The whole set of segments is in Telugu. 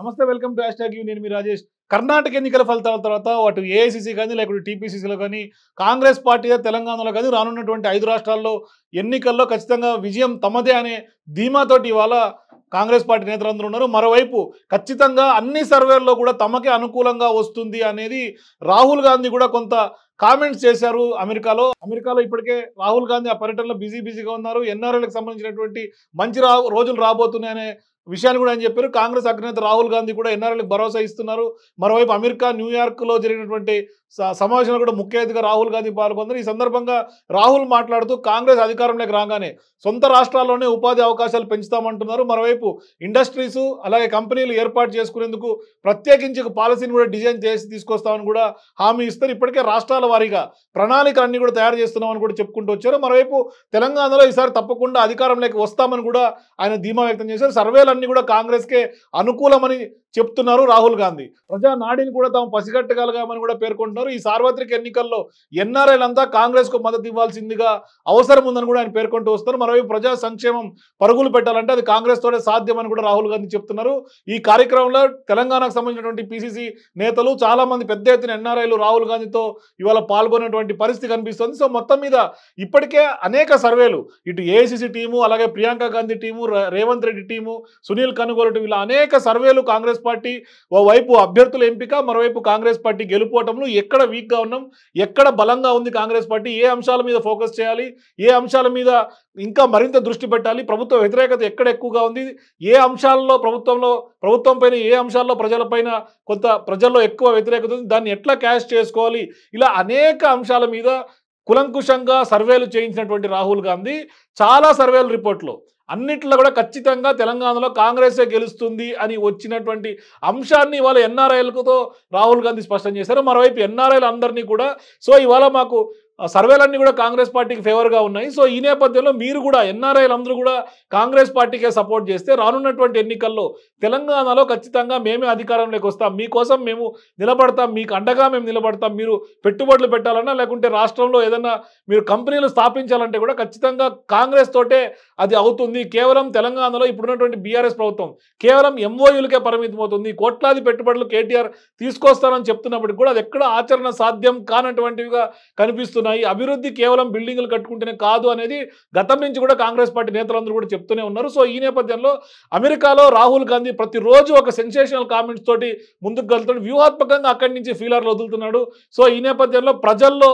నమస్తే వెల్కమ్ టు హ్యాష్ యూ నేను మీ రాజేష్ కర్ణాటక ఎన్నికల ఫలితాల తర్వాత అటు ఏఐసీసీ కానీ లేకుంటే టీపీసీసీలో కానీ కాంగ్రెస్ పార్టీ తెలంగాణలో కానీ రానున్నటువంటి ఐదు రాష్ట్రాల్లో ఎన్నికల్లో ఖచ్చితంగా విజయం తమదే అనే ధీమాతోటి ఇవాళ కాంగ్రెస్ పార్టీ నేతలందరూ ఉన్నారు మరోవైపు ఖచ్చితంగా అన్ని సర్వేల్లో కూడా తమకే అనుకూలంగా వస్తుంది అనేది రాహుల్ గాంధీ కూడా కొంత కామెంట్స్ చేశారు అమెరికాలో అమెరికాలో ఇప్పటికే రాహుల్ గాంధీ ఆ పర్యటనలో బిజీ బిజీగా ఉన్నారు ఎన్ఆర్ఎల్కి సంబంధించినటువంటి మంచి రోజులు రాబోతున్నాయనే విషయాన్ని కూడా ఆయన చెప్పారు కాంగ్రెస్ అగ్రనేత రాహుల్ గాంధీ కూడా ఎన్ఆర్ఎల్కి భరోసా ఇస్తున్నారు మరోవైపు అమెరికా న్యూయార్క్లో జరిగినటువంటి సమావేశంలో కూడా ముఖ్య అతిథిగా రాహుల్ గాంధీ పాల్గొన్నారు ఈ సందర్భంగా రాహుల్ మాట్లాడుతూ కాంగ్రెస్ అధికారంలోకి రాగానే సొంత రాష్ట్రాల్లోనే ఉపాధి అవకాశాలు పెంచుతామంటున్నారు మరోవైపు ఇండస్ట్రీస్ అలాగే కంపెనీలు ఏర్పాటు చేసుకునేందుకు ప్రత్యేకించి పాలసీని కూడా డిజైన్ చేసి తీసుకొస్తామని కూడా హామీ ఇస్తారు ఇప్పటికే రాష్ట్రాల వారీగా ప్రణాళికలన్నీ కూడా తయారు చేస్తున్నామని కూడా చెప్పుకుంటూ వచ్చారు మరోవైపు తెలంగాణలో ఈసారి తప్పకుండా అధికారంలోకి వస్తామని కూడా ఆయన ధీమా వ్యక్తం చేశారు సర్వేల అన్ని కూడా కాంగ్రెస్కే అనుకూలమని చెప్తున్నారు రాహుల్ గాంధీ ప్రజానాడిని కూడా తాము పసిగట్టగలగామని కూడా పేర్కొంటున్నారు ఈ సార్వత్రిక ఎన్నికల్లో ఎన్ఆర్ఐలు అంతా కాంగ్రెస్కు మద్దతు ఇవ్వాల్సిందిగా అవసరం ఉందని కూడా ఆయన పేర్కొంటూ వస్తారు మరోవైపు ప్రజా సంక్షేమం పరుగులు పెట్టాలంటే అది కాంగ్రెస్ తోనే సాధ్యమని కూడా రాహుల్ గాంధీ చెప్తున్నారు ఈ కార్యక్రమంలో తెలంగాణకు సంబంధించినటువంటి పిసిసి నేతలు చాలా మంది పెద్ద ఎత్తున ఎన్ఆర్ఐలు రాహుల్ గాంధీతో ఇవాళ పాల్గొనేటువంటి పరిస్థితి కనిపిస్తుంది సో మొత్తం మీద ఇప్పటికే అనేక సర్వేలు ఇటు ఏఐసిసి టీము అలాగే ప్రియాంక గాంధీ టీము రేవంత్ రెడ్డి టీము సునీల్ కనుగోలు వీళ్ళ అనేక సర్వేలు కాంగ్రెస్ పార్టీ ఓవైపు అభ్యర్థుల ఎంపిక మరోవైపు కాంగ్రెస్ పార్టీ గెలుపోవటంలో ఎక్కడ వీక్గా ఉన్నాం ఎక్కడ బలంగా ఉంది కాంగ్రెస్ పార్టీ ఏ అంశాల మీద ఫోకస్ చేయాలి ఏ అంశాల మీద ఇంకా మరింత దృష్టి పెట్టాలి ప్రభుత్వ వ్యతిరేకత ఎక్కడ ఎక్కువగా ఉంది ఏ అంశాల్లో ప్రభుత్వంలో ప్రభుత్వం పైన ఏ అంశాల్లో ప్రజలపైన కొంత ప్రజల్లో ఎక్కువ వ్యతిరేకత ఉంది దాన్ని ఎట్లా క్యాష్ చేసుకోవాలి ఇలా అనేక అంశాల మీద కులంకుశంగా సర్వేలు చేయించినటువంటి రాహుల్ గాంధీ చాలా సర్వేల రిపోర్ట్లు అన్నిట్లో కూడా ఖచ్చితంగా తెలంగాణలో కాంగ్రెసే గెలుస్తుంది అని వచ్చినటువంటి అంశాన్ని ఇవాళ ఎన్ఆర్ఐలతో రాహుల్ గాంధీ స్పష్టం చేశారు మరోవైపు ఎన్ఆర్ఐలు అందరినీ కూడా సో ఇవాళ మాకు సర్వేలన్నీ కూడా కాంగ్రెస్ పార్టీకి ఫేవర్గా ఉన్నాయి సో ఈ నేపథ్యంలో మీరు కూడా ఎన్ఆర్ఐలు అందరూ కూడా కాంగ్రెస్ పార్టీకే సపోర్ట్ చేస్తే రానున్నటువంటి ఎన్నికల్లో తెలంగాణలో ఖచ్చితంగా మేమే అధికారంలోకి వస్తాం మీకోసం మేము నిలబడతాం మీకు అండగా మేము నిలబడతాం మీరు పెట్టుబడులు పెట్టాలన్నా లేకుంటే రాష్ట్రంలో ఏదన్నా మీరు కంపెనీలు స్థాపించాలంటే కూడా ఖచ్చితంగా కాంగ్రెస్ తోటే అది అవుతుంది కేవలం తెలంగాణలో ఇప్పుడున్నటువంటి బీఆర్ఎస్ ప్రభుత్వం కేవలం ఎంఓయూలకే పరిమితం అవుతుంది కోట్లాది పెట్టుబడులు కేటీఆర్ తీసుకొస్తారని చెప్తున్నప్పటికీ కూడా అది ఎక్కడ ఆచరణ సాధ్యం కానటువంటివిగా కనిపిస్తున్నాయి ఉన్నాయి అభివృద్ధి కేవలం బిల్డింగ్లు కట్టుకుంటేనే కాదు అనేది గతం నుంచి కూడా కాంగ్రెస్ పార్టీ నేతలందరూ కూడా చెప్తూనే ఉన్నారు సో ఈ నేపథ్యంలో అమెరికాలో రాహుల్ గాంధీ ప్రతిరోజు ఒక సెన్సేషనల్ కామెంట్స్ తోటి ముందుకు కలుతున్నాడు వ్యూహాత్మకంగా అక్కడి నుంచి ఫీలర్లు వదులుతున్నాడు సో ఈ నేపథ్యంలో ప్రజల్లో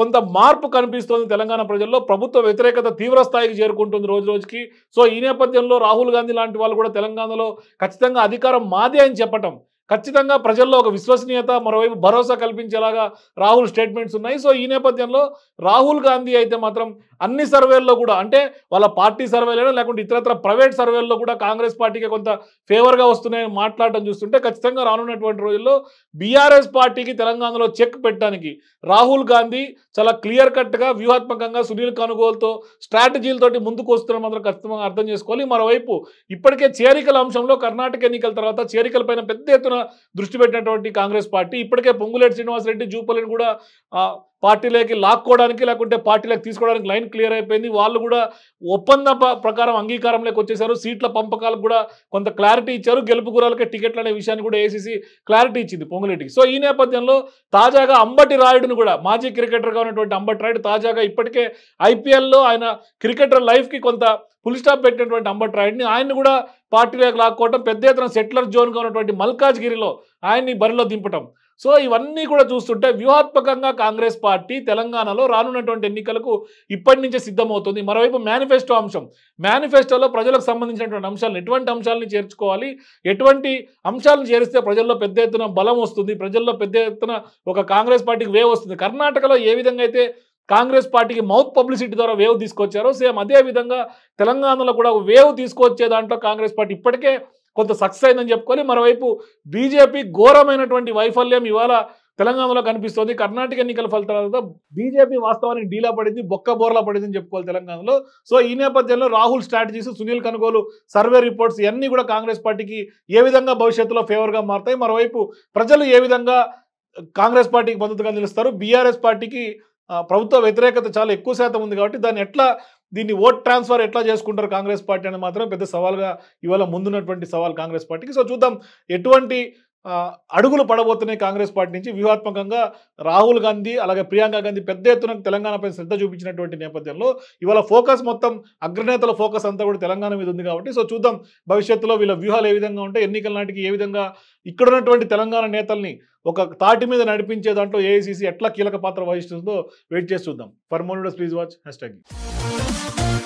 కొంత మార్పు కనిపిస్తోంది తెలంగాణ ప్రజల్లో ప్రభుత్వ వ్యతిరేకత తీవ్ర స్థాయికి చేరుకుంటుంది రోజు రోజుకి సో ఈ నేపథ్యంలో రాహుల్ గాంధీ లాంటి వాళ్ళు కూడా తెలంగాణలో ఖచ్చితంగా అధికారం మాదే అని చెప్పటం ఖచ్చితంగా ప్రజల్లో ఒక విశ్వసనీయత మరోవైపు భరోసా కల్పించేలాగా రాహుల్ స్టేట్మెంట్స్ ఉన్నాయి సో ఈ నేపథ్యంలో రాహుల్ గాంధీ అయితే మాత్రం అన్ని సర్వేల్లో కూడా అంటే వాళ్ళ పార్టీ సర్వేలైనా లేకుంటే ఇతరత్ర ప్రైవేట్ సర్వేల్లో కూడా కాంగ్రెస్ పార్టీకి కొంత ఫేవర్గా వస్తున్నాయని మాట్లాడటం చూస్తుంటే ఖచ్చితంగా రానున్నటువంటి రోజుల్లో బీఆర్ఎస్ పార్టీకి తెలంగాణలో చెక్ పెట్టడానికి రాహుల్ గాంధీ చాలా క్లియర్ కట్గా వ్యూహాత్మకంగా సునీల్ కనుగోలుతో స్ట్రాటజీలతోటి ముందుకు వస్తున్న మాత్రం ఖచ్చితంగా అర్థం చేసుకోవాలి మరోవైపు ఇప్పటికే చేరికల అంశంలో కర్ణాటక ఎన్నికల తర్వాత చేరికలపైన పెద్ద ఎత్తున దృష్టి పెట్టినటువంటి కాంగ్రెస్ పార్టీ ఇప్పటికే పొంగులేటి శ్రీనివాసరెడ్డి జూపల్లిని కూడా పార్టీలోకి లాక్కోవడానికి లేకుంటే పార్టీలకు తీసుకోవడానికి లైన్ క్లియర్ అయిపోయింది వాళ్ళు కూడా ఒప్పంద ప్రకారం లేక వచ్చేసారు సీట్ల పంపకాలకు కూడా కొంత క్లారిటీ ఇచ్చారు గెలుపు గురాలకే టికెట్లు అనే విషయాన్ని కూడా ఏసీసీ క్లారిటీ ఇచ్చింది పొంగులేటికి సో ఈ నేపథ్యంలో తాజాగా అంబటి రాయుడును కూడా మాజీ క్రికెటర్గా ఉన్నటువంటి అంబటి రాయుడు తాజాగా ఇప్పటికే ఐపీఎల్లో ఆయన క్రికెటర్ లైఫ్కి కొంత ఫుల్ స్టాప్ పెట్టినటువంటి అంబట్ రాయుడిని ఆయన్ని కూడా పార్టీలోకి లాక్కోవడం పెద్ద ఎత్తున సెటిలర్ జోన్గా ఉన్నటువంటి మల్కాజ్గిరిలో ఆయన్ని బరిలో దింపటం సో ఇవన్నీ కూడా చూస్తుంటే వ్యూహాత్మకంగా కాంగ్రెస్ పార్టీ తెలంగాణలో రానున్నటువంటి ఎన్నికలకు ఇప్పటి నుంచే సిద్ధమవుతుంది మరోవైపు మేనిఫెస్టో అంశం మేనిఫెస్టోలో ప్రజలకు సంబంధించినటువంటి అంశాలను ఎటువంటి అంశాలను చేర్చుకోవాలి ఎటువంటి అంశాలను చేరిస్తే ప్రజల్లో పెద్ద ఎత్తున బలం వస్తుంది ప్రజల్లో పెద్ద ఎత్తున ఒక కాంగ్రెస్ పార్టీకి వేవ్ వస్తుంది కర్ణాటకలో ఏ విధంగా అయితే కాంగ్రెస్ పార్టీకి మౌత్ పబ్లిసిటీ ద్వారా వేవ్ తీసుకొచ్చారో సేమ్ అదే విధంగా తెలంగాణలో కూడా వేవ్ తీసుకొచ్చే దాంట్లో కాంగ్రెస్ పార్టీ ఇప్పటికే కొంత సక్సెస్ అయిందని చెప్పుకోవాలి మరోవైపు బీజేపీ ఘోరమైనటువంటి వైఫల్యం ఇవాళ తెలంగాణలో కనిపిస్తోంది కర్ణాటక ఎన్నికల ఫలితాలతో బీజేపీ వాస్తవానికి డీలా పడింది బొక్క బోర్లా అని చెప్పుకోవాలి తెలంగాణలో సో ఈ నేపథ్యంలో Rahul strategies Sunil Kanugolu survey reports ఇవన్నీ కూడా కాంగ్రెస్ పార్టీకి ఏ విధంగా భవిష్యత్తులో ఫేవర్గా మారుతాయి మరోవైపు ప్రజలు ఏ విధంగా కాంగ్రెస్ పార్టీకి మద్దతుగా నిలుస్తారు బీఆర్ఎస్ పార్టీకి ప్రభుత్వ వ్యతిరేకత చాలా ఎక్కువ శాతం ఉంది కాబట్టి దాన్ని ఎట్లా దీన్ని ఓట్ ట్రాన్స్ఫర్ ఎట్లా చేసుకుంటారు కాంగ్రెస్ పార్టీ అనేది మాత్రం పెద్ద సవాల్గా ఇవాళ ముందున్నటువంటి సవాల్ కాంగ్రెస్ పార్టీకి సో చూద్దాం ఎటువంటి అడుగులు పడబోతున్నాయి కాంగ్రెస్ పార్టీ నుంచి వ్యూహాత్మకంగా రాహుల్ గాంధీ అలాగే ప్రియాంక గాంధీ పెద్ద ఎత్తున తెలంగాణపై శ్రద్ధ చూపించినటువంటి నేపథ్యంలో ఇవాళ ఫోకస్ మొత్తం అగ్రనేతల ఫోకస్ అంతా కూడా తెలంగాణ మీద ఉంది కాబట్టి సో చూద్దాం భవిష్యత్తులో వీళ్ళ వ్యూహాలు ఏ విధంగా ఉంటాయి ఎన్నికల నాటికి ఏ విధంగా ఇక్కడున్నటువంటి తెలంగాణ నేతల్ని ఒక తాటి మీద నడిపించే దాంట్లో ఏఐసిసి ఎట్లా కీలక పాత్ర వహిస్తుందో వెయిట్ చేసి చూద్దాం for please watch hash Thank you.